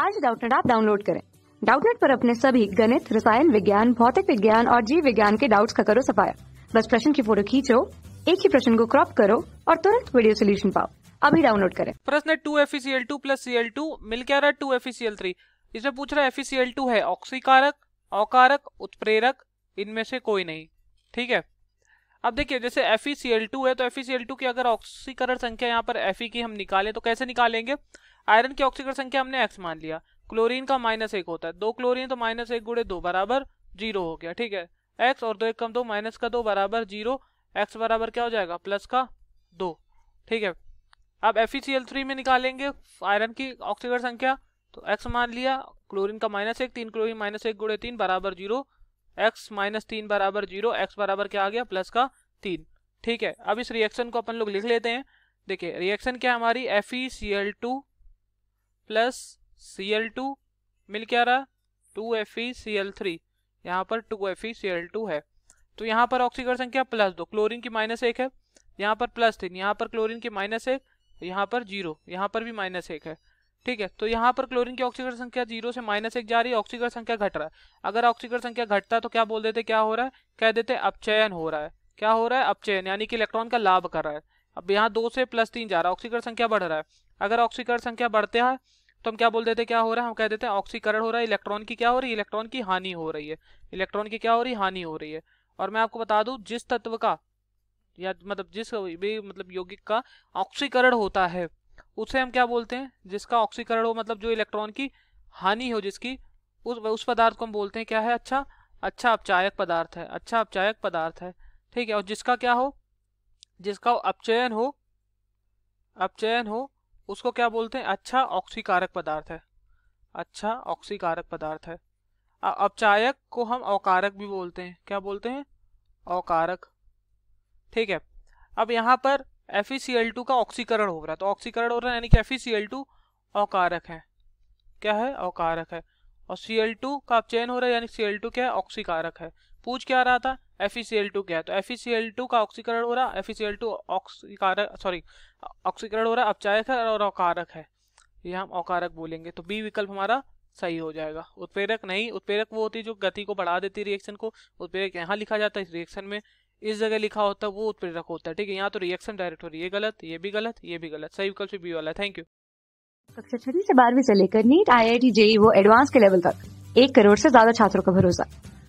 आज डाउटनेट आप डाउनलोड करें डाउटनेट पर अपने सभी गणित रसायन विज्ञान भौतिक विज्ञान और जीव विज्ञान के डाउट्स का करो सफाया बस प्रश्न की फोटो खींचो एक ही प्रश्न को क्रॉप करो और तुरंत वीडियो सोल्यूशन पाओ अभी डाउनलोड करें प्रश्न two F C L two plus C L two मिल क्या रहा है two F C L three इसमें पूछ रहा है एफ सी एल टू है ऑक्सीकारक औकारक उत्प्रेरक इनमें से कोई नहीं ठीक है अब देखिए जैसे एफ सी एल टू है तो एफ सी एल टू की अगर ऑक्सीकरण संख्या यहाँ पर एफ की हम निकालें तो कैसे निकालेंगे आयरन की ऑक्सीकरण संख्या हमने एक्स मान लिया क्लोरीन का माइनस एक होता है दो क्लोरीन तो माइनस एक गुड़े दो बराबर जीरो हो गया ठीक है एक्स और दो एक कम दो माइनस का दो बराबर जीरो एक्स बराबर क्या हो जाएगा प्लस का दो ठीक है अब एफ थ्री e में निकालेंगे आयरन की ऑक्सीकरण संख्या तो एक्स मान लिया क्लोरीन का माइनस एक तीन क्लोरीन माइनस एक गुड़े तीन बराबर जीरो एक्स माइनस तीन बराबर जीरो एक्स बराबर क्या आ गया प्लस का तीन ठीक है अब इस रिएक्शन को अपन लोग लिख लेते हैं देखिए रिएक्शन क्या है हमारी F E C L two plus C L two मिल क्या रहा two F E C L three यहाँ पर two F E C L two है तो यहाँ पर ऑक्सीकरण संख्या प्लस दो क्लोरीन की माइनस एक है यहाँ पर प्लस तीन यहाँ पर क्लोरीन की माइनस एक यहाँ पर जीरो यहाँ पर भी माइनस एक है ठीक है तो यहाँ पर क्लोरीन की ऑक्सीकरण संख्या जीरो से माइनस एक जा रही है ऑक्सीकरण संख्या घट रहा है अगर ऑक्सीकरण संख्या घटता है तो क्या बोल देते क्या हो रहा है कह देते अपचयन हो रहा है क्या हो रहा है अपचयन यानी कि इलेक्ट्रॉन का लाभ कर रहा है अब यहाँ दो से प्लस तीन जा रहा है ऑक्सीकरण संख्या बढ़ रहा है अगर ऑक्सीकरण संख्या बढ़ते हैं तो हम क्या बोल देते क्या हो रहा है हम कह देते हैं ऑक्सीकरण हो रहा है इलेक्ट्रॉन की क्या हो रही है इलेक्ट्रॉन की हानि हो रही है इलेक्ट्रॉन की क्या हो रही है हानि हो रही है और मैं आपको बता दूं जिस तत्व का या मतलब जिस भी मतलब यौगिक का ऑक्सीकरण होता है उसे हम क्या बोलते हैं जिसका ऑक्सीकरण हो मतलब जो इलेक्ट्रॉन की हानि हो जिसकी उस उस पदार्थ को हम बोलते हैं क्या है अच्छा अच्छा अपचायक पदार्थ है अच्छा अपचायक पदार्थ है ठीक है और जिसका क्या हो जिसका अपचयन हो अपचयन हो उसको क्या बोलते हैं अच्छा ऑक्सीकारक पदार्थ है अच्छा ऑक्सीकारक पदार्थ है अपचायक को हम अवकारक भी बोलते हैं क्या बोलते हैं अवकारक ठीक है अब यहाँ पर एफ e का ऑक्सीकरण हो रहा है तो ऑक्सीकरण हो रहा है यानी कि एफ ई अवकारक है क्या है अवकारक है और सी का अपचयन हो रहा है यानी सी क्या है ऑक्सीकारक है पूछ क्या रहा था एफ e क्या है तो एफ e का ऑक्सीकरण हो रहा है एफ ऑक्सीकारक सॉरी ऑक्सीकरण हो रहा है अपचायक है और अकारक है ये हम अकारक बोलेंगे तो बी विकल्प हमारा सही हो जाएगा उत्प्रेरक नहीं उत्प्रेरक वो होती है जो गति को बढ़ा देती है रिएक्शन को उत्प्रेरक यहाँ लिखा जाता है इस रिएक्शन में इस जगह लिखा होता है वो उत्प्रेरक होता है ठीक है यहाँ तो रिएक्शन डायरेक्ट हो रही है गलत ये भी गलत ये भी गलत सही विकल्प बी वाला थैंक यू कक्षा छठी से बारहवीं से लेकर NEET I I T JEE वो एडवांस के लेवल तक एक करोड़ से ज्यादा छात्रों का भरोसा